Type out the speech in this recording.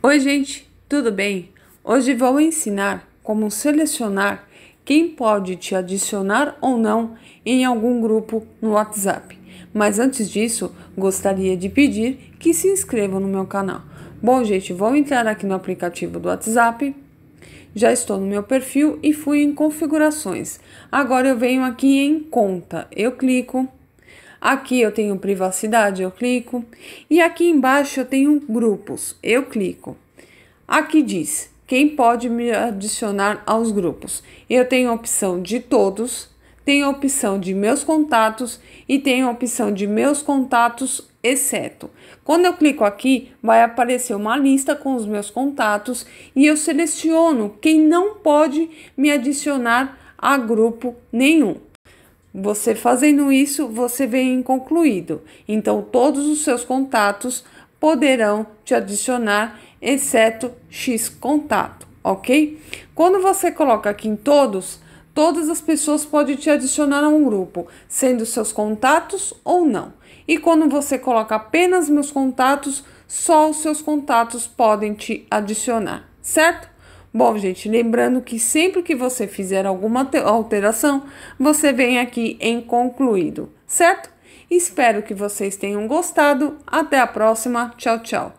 Oi, gente, tudo bem? Hoje vou ensinar como selecionar quem pode te adicionar ou não em algum grupo no WhatsApp. Mas antes disso, gostaria de pedir que se inscrevam no meu canal. Bom, gente, vou entrar aqui no aplicativo do WhatsApp. Já estou no meu perfil e fui em configurações. Agora eu venho aqui em conta. Eu clico Aqui eu tenho privacidade, eu clico. E aqui embaixo eu tenho grupos, eu clico. Aqui diz quem pode me adicionar aos grupos. Eu tenho a opção de todos, tenho a opção de meus contatos e tenho a opção de meus contatos, exceto. Quando eu clico aqui, vai aparecer uma lista com os meus contatos e eu seleciono quem não pode me adicionar a grupo nenhum. Você fazendo isso, você vem concluído. Então, todos os seus contatos poderão te adicionar, exceto X contato, ok? Quando você coloca aqui em todos, todas as pessoas podem te adicionar a um grupo, sendo seus contatos ou não. E quando você coloca apenas meus contatos, só os seus contatos podem te adicionar, certo? Bom, gente, lembrando que sempre que você fizer alguma alteração, você vem aqui em concluído, certo? Espero que vocês tenham gostado. Até a próxima. Tchau, tchau.